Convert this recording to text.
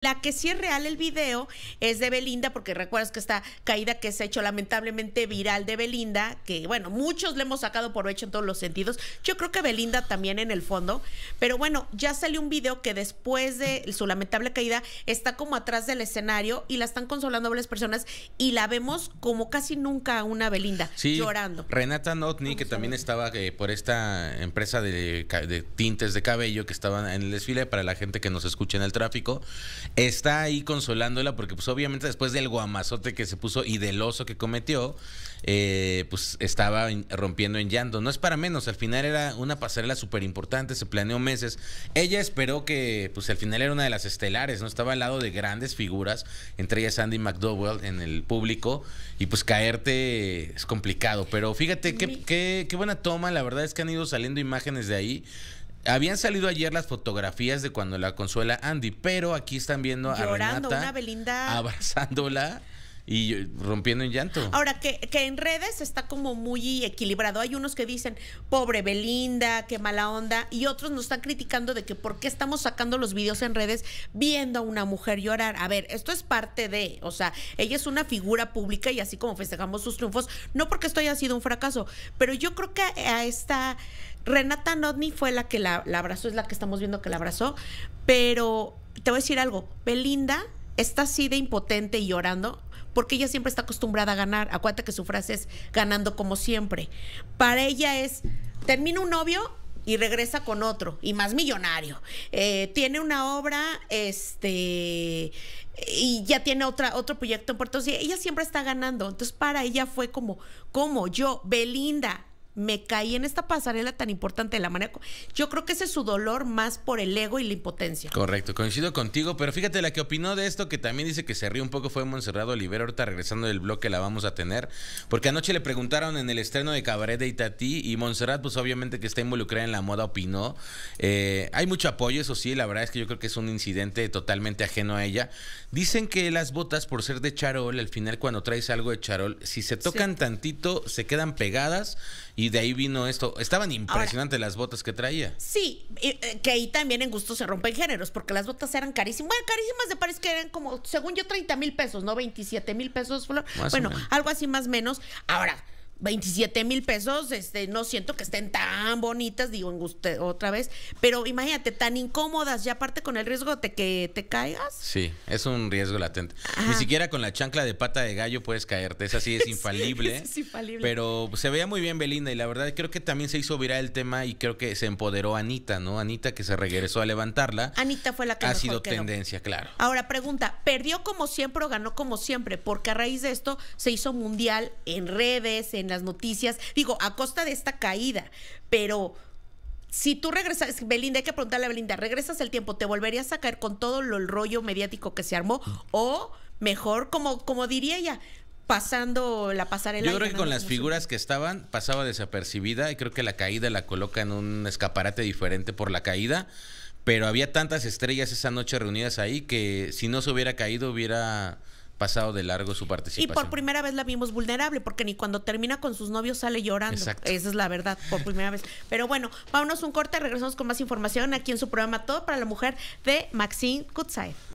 La que sí es real el video es de Belinda, porque recuerdas que esta caída que se ha hecho lamentablemente viral de Belinda, que bueno, muchos le hemos sacado por hecho en todos los sentidos. Yo creo que Belinda también en el fondo, pero bueno, ya salió un video que después de su lamentable caída está como atrás del escenario y la están consolando a varias personas y la vemos como casi nunca una Belinda sí, llorando. Renata Notni, que también estaba eh, por esta empresa de, tintes de cabello que estaban en el desfile para la gente que nos escucha en el tráfico está ahí consolándola porque pues obviamente después del guamazote que se puso y del oso que cometió, eh, pues estaba rompiendo en llanto. No es para menos, al final era una pasarela súper importante, se planeó meses. Ella esperó que pues al final era una de las estelares, ¿no? Estaba al lado de grandes figuras, entre ellas Andy McDowell en el público y pues caerte es complicado, pero fíjate qué, qué, qué buena toma, la verdad es que han ido saliendo imágenes de ahí. Habían salido ayer las fotografías de cuando la consuela Andy, pero aquí están viendo a una Belinda abrazándola y rompiendo en llanto. Ahora, que, que en redes está como muy equilibrado. Hay unos que dicen, pobre Belinda, qué mala onda, y otros nos están criticando de que por qué estamos sacando los videos en redes viendo a una mujer llorar. A ver, esto es parte de, o sea, ella es una figura pública y así como festejamos sus triunfos, no porque esto haya sido un fracaso, pero yo creo que a esta Renata Nodni fue la que la, la abrazó, es la que estamos viendo que la abrazó, pero te voy a decir algo, Belinda está así de impotente y llorando porque ella siempre está acostumbrada a ganar. Acuérdate que su frase es ganando como siempre. Para ella es, termina un novio y regresa con otro y más millonario. Eh, tiene una obra, este, y ya tiene otra, otro proyecto en Puerto Ella siempre está ganando. Entonces, para ella fue como, como yo, Belinda, me caí en esta pasarela tan importante de la manera. Yo creo que ese es su dolor más por el ego y la impotencia. Correcto, coincido contigo, pero fíjate la que opinó de esto, que también dice que se ríe un poco, fue Monserrado Olivera, ahorita regresando del bloque la vamos a tener, porque anoche le preguntaron en el estreno de Cabaret de Itatí y Monserrat, pues obviamente que está involucrada en la moda, opinó. Eh, hay mucho apoyo, eso sí, la verdad es que yo creo que es un incidente totalmente ajeno a ella. Dicen que las botas, por ser de charol, al final cuando traes algo de charol, si se tocan tantito, se quedan pegadas y de ahí vino esto. Estaban impresionantes las botas que traía. Sí, eh, que ahí también en gusto se rompen géneros, porque las botas eran carísimas. Bueno, carísimas de parece que eran como, según yo, 30 mil pesos, ¿no? 27 mil pesos, bueno, algo así más menos. Ahora, 27 mil pesos, este, no siento que estén tan bonitas, digo usted, otra vez, pero imagínate, tan incómodas, ya aparte con el riesgo de que te caigas. Sí, es un riesgo latente. Ni siquiera con la chancla de pata de gallo puedes caerte, esa sí es infalible. es infalible. Pero se veía muy bien Belinda y la verdad creo que también se hizo viral el tema y creo que se empoderó Anita, ¿no? Anita que se regresó a levantarla. Anita fue la que ha sido tendencia, claro. Ahora pregunta, ¿perdió como siempre o ganó como siempre? Porque a raíz de esto se hizo mundial en redes, en las noticias, digo, a costa de esta caída, pero si tú regresas, Belinda, hay que preguntarle a Belinda, regresas el tiempo, ¿te volverías a caer con todo lo, el rollo mediático que se armó? O mejor, como, como diría ella, pasando la pasarela. Yo creo que con las figuras que estaban pasaba desapercibida y creo que la caída la coloca en un escaparate diferente por la caída, pero había tantas estrellas esa noche reunidas ahí que si no se hubiera caído hubiera pasado de largo su participación. Y por primera vez la vimos vulnerable, porque ni cuando termina con sus novios sale llorando. Esa es la verdad, por primera vez. Pero bueno, vámonos un corte, regresamos con más información aquí en su programa Todo para la Mujer de Maxine Kutzai.